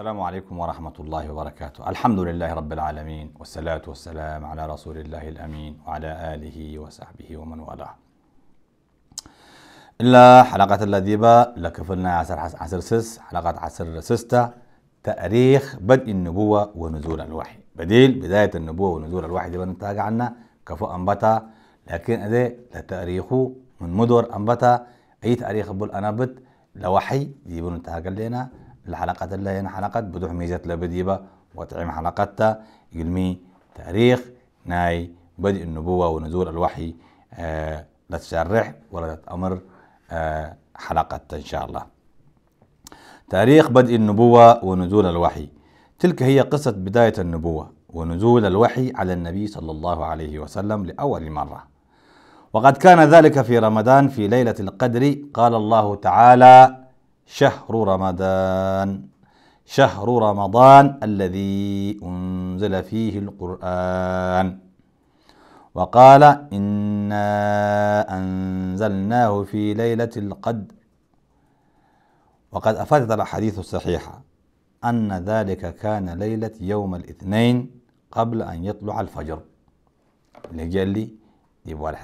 السلام عليكم ورحمة الله وبركاته الحمد لله رب العالمين والصلاة والسلام على رسول الله الأمين وعلى آله وصحبه ومن والاه إلا حلقة اللذيبة لكفلنا عسر عسر سس حلقة عسر سستة تاريخ بدء النبوة ونزول الوحي بديل بداية النبوة ونزول الوحي دي بنتاج عنا كفو أنبتا لكن هذا لتاريخه من مدور أنبتا أي تاريخ بول أنبت لوحي دي بنتاج لنا الحلقات اللي هنا حلقات بدوح ميزة لبديبة وتعيم حلقتها علمي تاريخ ناي بدء النبوة ونزول الوحي آه لا تشرح ولا تأمر آه إن شاء الله تاريخ بدء النبوة ونزول الوحي تلك هي قصة بداية النبوة ونزول الوحي على النبي صلى الله عليه وسلم لأول مرة وقد كان ذلك في رمضان في ليلة القدر قال الله تعالى شهر رمضان شهر رمضان الذي أنزل فيه القرآن وقال إنا أنزلناه في ليلة القدر وقد أفادت الأحاديث الصحيحة أن ذلك كان ليلة يوم الاثنين قبل أن يطلع الفجر اللي قال لي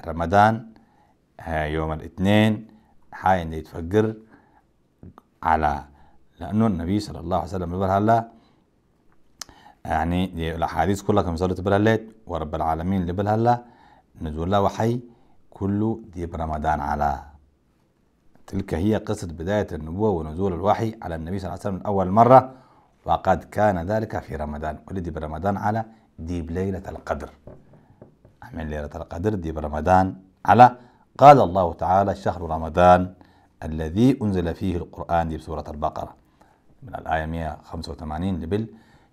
رمضان آه، يوم الاثنين حين يتفجر على لانه النبي صلى الله عليه وسلم يقول هلا يعني الاحاديث كلها كم صارت بلالات ورب العالمين اللي هلا نزول له وحي كله دي برمضان على تلك هي قصة بداية النبوة ونزول الوحي على النبي صلى الله عليه وسلم أول مرة وقد كان ذلك في رمضان ولدي برمضان على دي بليلة القدر من ليلة القدر دي برمضان على قال الله تعالى شهر رمضان الذي أنزل فيه القرآن دي بسورة البقرة من الآية 185 لبل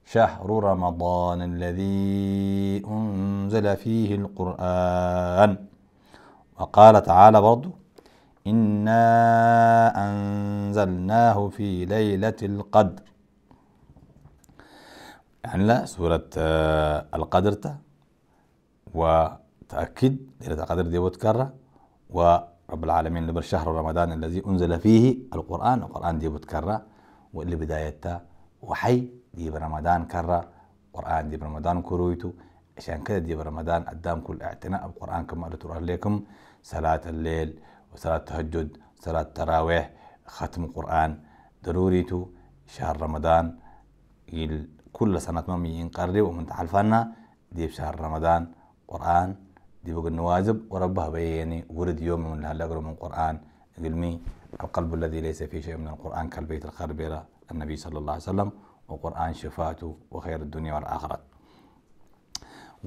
شهر رمضان الذي أنزل فيه القرآن وقال تعالى برضو إنا أنزلناه في ليلة القدر يعني لا سورة آه، القدر وتأكد ليلة القدر دي وتكرر رب العالمين لبر شهر رمضان الذي أنزل فيه القرآن القرآن دي بتكرر واللي بدايتها وحي دي برمضان كرة قرآن دي برمضان كرويتو عشان كده دي برمضان قدام كل اعتناء بالقرآن كما قلت لكم صلاة الليل وصلاة التهجد صلاة التراويح ختم القرآن ضروريتو شهر رمضان كل سنة ما ينقرب ومن تحلفنا دي بشهر رمضان قرآن ديبوغ النواجب وربها بيني ورد يوم من الهلاقر من القرآن قلمي القلب الذي ليس فيه شيء من القرآن كالبيت الخربيرة النبي صلى الله عليه وسلم وقرآن شفاته وخير الدنيا والآخرة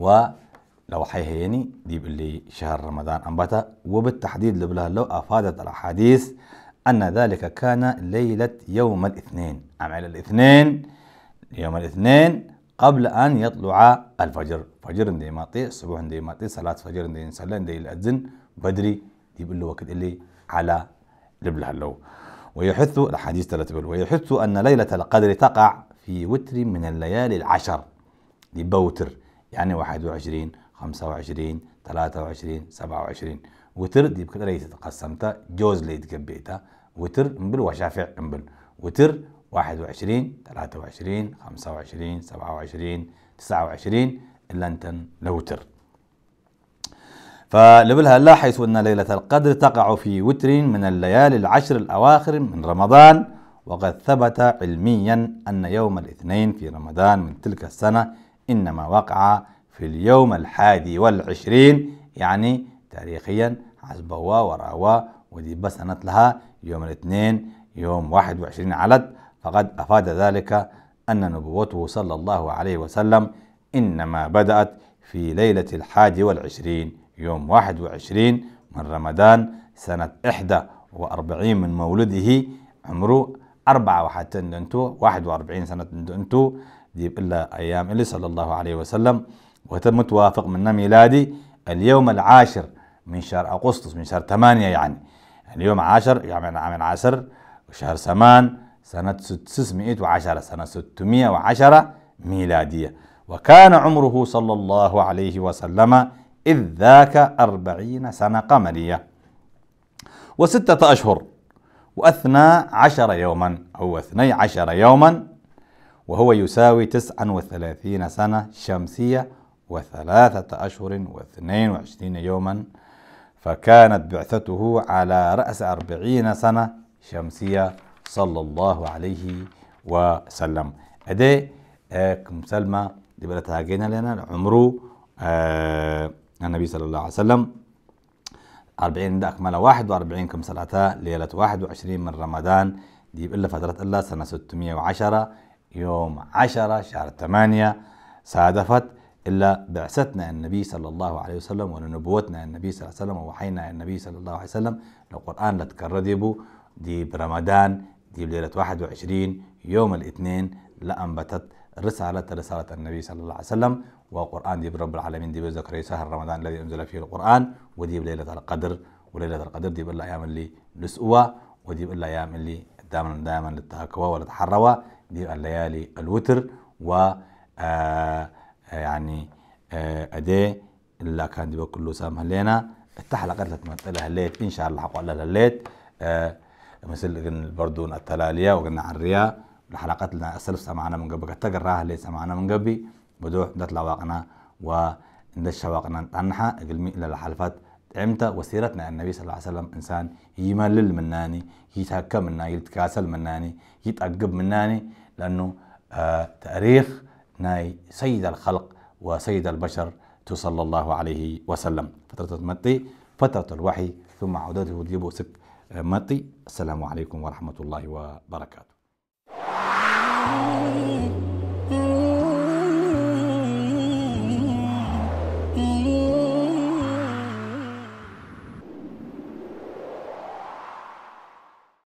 ولو حيهيني ديب اللي شهر رمضان أنبتا وبالتحديد لبلها لو أفادت الأحاديث أن ذلك كان ليلة يوم الاثنين عمل الاثنين يوم الاثنين قبل أن يطلع الفجر فجر دي ما طيع صبح دي ما طيع صلاة فجر دي نسلا دي الأذن بدري يبقى وقت اللي على لبلها لو ويحث الحديث ثلاثة بل ويحث أن ليلة القدر تقع في وتر من الليالي العشر يبقى يعني 21 25 23 27 وتر دي بكده ليت تقسمتها جوز ليت قبيتها وتر مبل وشافع مبل وتر 21 23 25 27 29 لن لوتر فلبلها لا حيث أن ليلة القدر تقع في وتر من الليالي العشر الأواخر من رمضان وقد ثبت علميا أن يوم الاثنين في رمضان من تلك السنة إنما وقع في اليوم الحادي والعشرين يعني تاريخيا حسب هو وراوا ودي بس لها يوم الاثنين يوم 21 علت فقد أفاد ذلك أن نبوته صلى الله عليه وسلم إنما بدأت في ليلة الحادي والعشرين يوم واحد وعشرين من رمضان سنة إحدى وأربعين من مولده عمره أربعة وحتى انتو واحد وأربعين سنة انتو دي إلا أيام اللي صلى الله عليه وسلم وتم من ميلادي اليوم العاشر من شهر أغسطس من شهر ثمانية يعني اليوم عاشر يعني من عام عشر وشهر ثمان سنة 610 سنة 610 ميلادية وكان عمره صلى الله عليه وسلم إذ ذاك أربعين سنة قمرية وستة أشهر وأثنى عشر يوما أو اثني عشر يوما وهو يساوي تسعا وثلاثين سنة شمسية وثلاثة أشهر واثنين وعشرين يوما فكانت بعثته على رأس أربعين سنة شمسية صلى الله عليه وسلم آه، كم سلمى دي تاجينا لنا عمره آه النبي صلى الله عليه وسلم 40 ده أكمل 41 كم صلاة ليلة 21 من رمضان دي إلا فترة إلا سنة 610 يوم 10 شهر 8 صادفت إلا بعثتنا النبي صلى الله عليه وسلم ونبوتنا النبي صلى الله عليه وسلم ووحينا النبي صلى الله عليه وسلم القرآن لتكردبو دي برمضان دي ليلة 21 يوم الاثنين لأنبتت رسالة رسالة النبي صلى الله عليه وسلم وقرآن دي برب العالمين دي بذكر سهر رمضان الذي أنزل فيه القرآن ودي ليلة القدر وليلة القدر دي بالأيام اللي لسقوة ودي بالأيام اللي دائما دائما ولا ولتحروا دي الليالي الوتر و آه، آه، يعني آه، أدي إلا كان دي كله سامح لنا التحلقة اللي تمثلها الليت إن شاء الله حقوق الله الليت آه مثل برضو التلالية وقلنا عن الرياء الحلقات اللي أسلف سمعنا من قبل قد راها اللي سمعنا من قبل بدوح دات لواقنا وندش شواقنا تنحى قلمي إلى الحلفات امتى وسيرتنا النبي صلى الله عليه وسلم انسان يملل مناني يتهكى مناني يتكاسل مناني يتعقب مناني لانه آه تاريخ ناي سيد الخلق وسيد البشر صلى الله عليه وسلم فترة متي فترة الوحي ثم عودته ديبو سك مطي السلام عليكم ورحمة الله وبركاته